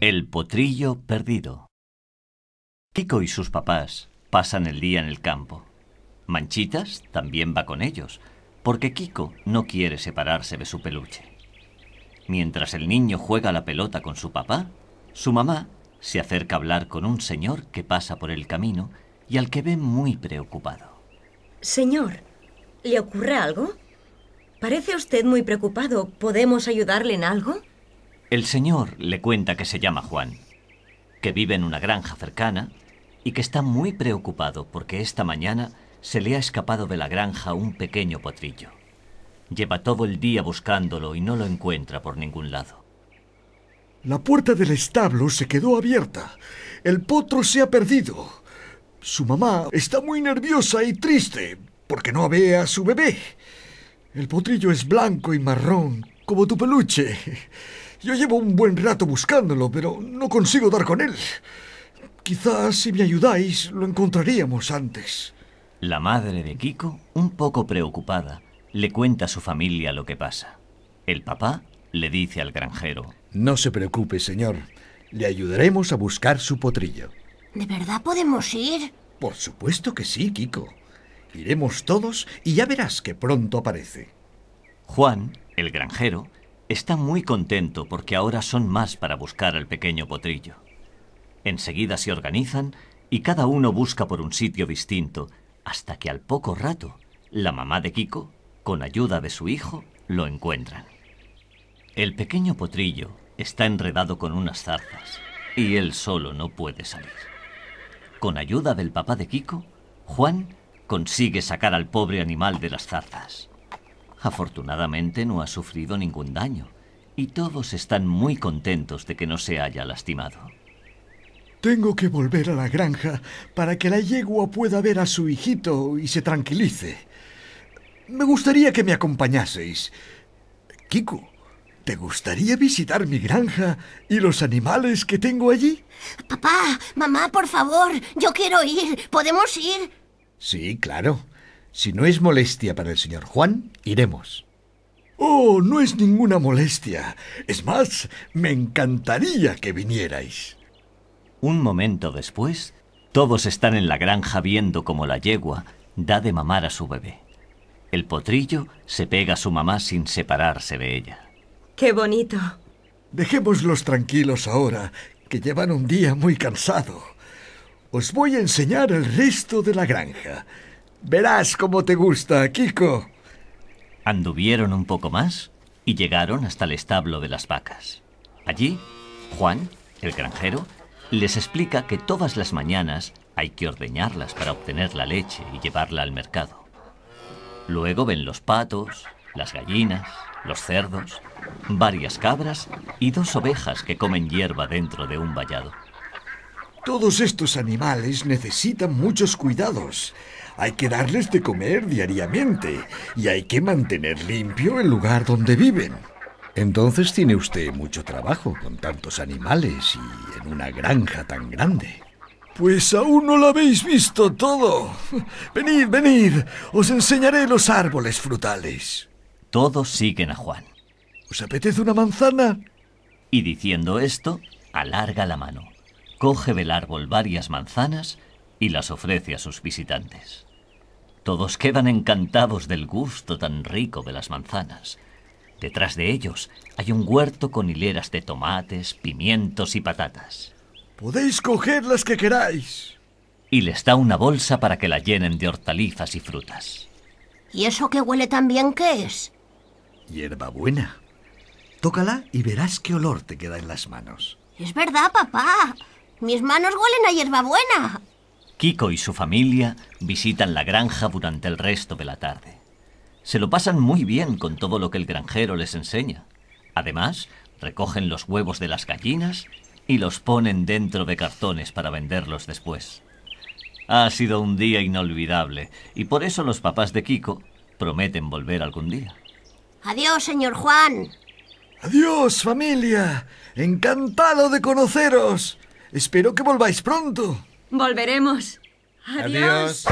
El potrillo perdido. Kiko y sus papás pasan el día en el campo. Manchitas también va con ellos, porque Kiko no quiere separarse de su peluche. Mientras el niño juega la pelota con su papá, su mamá se acerca a hablar con un señor que pasa por el camino y al que ve muy preocupado. Señor, ¿le ocurre algo? Parece usted muy preocupado. ¿Podemos ayudarle en algo? El señor le cuenta que se llama Juan, que vive en una granja cercana y que está muy preocupado porque esta mañana se le ha escapado de la granja un pequeño potrillo. Lleva todo el día buscándolo y no lo encuentra por ningún lado. La puerta del establo se quedó abierta. El potro se ha perdido. Su mamá está muy nerviosa y triste porque no ve a su bebé. El potrillo es blanco y marrón, como tu peluche. Yo llevo un buen rato buscándolo, pero no consigo dar con él. Quizás si me ayudáis lo encontraríamos antes. La madre de Kiko, un poco preocupada, le cuenta a su familia lo que pasa. El papá le dice al granjero. No se preocupe, señor. Le ayudaremos a buscar su potrillo. ¿De verdad podemos ir? Por supuesto que sí, Kiko. Iremos todos y ya verás que pronto aparece. Juan, el granjero, Está muy contento porque ahora son más para buscar al pequeño potrillo. Enseguida se organizan y cada uno busca por un sitio distinto, hasta que al poco rato la mamá de Kiko, con ayuda de su hijo, lo encuentran. El pequeño potrillo está enredado con unas zarzas y él solo no puede salir. Con ayuda del papá de Kiko, Juan consigue sacar al pobre animal de las zarzas. Afortunadamente no ha sufrido ningún daño y todos están muy contentos de que no se haya lastimado. Tengo que volver a la granja para que la yegua pueda ver a su hijito y se tranquilice. Me gustaría que me acompañaseis. Kiku, ¿te gustaría visitar mi granja y los animales que tengo allí? Papá, mamá, por favor, yo quiero ir. ¿Podemos ir? Sí, claro. Si no es molestia para el señor Juan, iremos. Oh, no es ninguna molestia. Es más, me encantaría que vinierais. Un momento después, todos están en la granja viendo cómo la yegua da de mamar a su bebé. El potrillo se pega a su mamá sin separarse de ella. ¡Qué bonito! Dejémoslos tranquilos ahora, que llevan un día muy cansado. Os voy a enseñar el resto de la granja. Verás cómo te gusta, Kiko. Anduvieron un poco más y llegaron hasta el establo de las vacas. Allí, Juan, el granjero, les explica que todas las mañanas hay que ordeñarlas para obtener la leche y llevarla al mercado. Luego ven los patos, las gallinas, los cerdos, varias cabras y dos ovejas que comen hierba dentro de un vallado. Todos estos animales necesitan muchos cuidados. Hay que darles de comer diariamente y hay que mantener limpio el lugar donde viven. Entonces tiene usted mucho trabajo con tantos animales y en una granja tan grande. Pues aún no lo habéis visto todo. Venid, venid, os enseñaré los árboles frutales. Todos siguen a Juan. ¿Os apetece una manzana? Y diciendo esto, alarga la mano coge del árbol varias manzanas y las ofrece a sus visitantes. Todos quedan encantados del gusto tan rico de las manzanas. Detrás de ellos hay un huerto con hileras de tomates, pimientos y patatas. Podéis coger las que queráis. Y les da una bolsa para que la llenen de hortalizas y frutas. ¿Y eso que huele tan bien qué es? Hierba buena. Tócala y verás qué olor te queda en las manos. Es verdad, papá. Mis manos huelen a hierbabuena. Kiko y su familia visitan la granja durante el resto de la tarde. Se lo pasan muy bien con todo lo que el granjero les enseña. Además, recogen los huevos de las gallinas y los ponen dentro de cartones para venderlos después. Ha sido un día inolvidable y por eso los papás de Kiko prometen volver algún día. Adiós, señor Juan. Adiós, familia. Encantado de conoceros. Espero que volváis pronto. Volveremos. Adiós.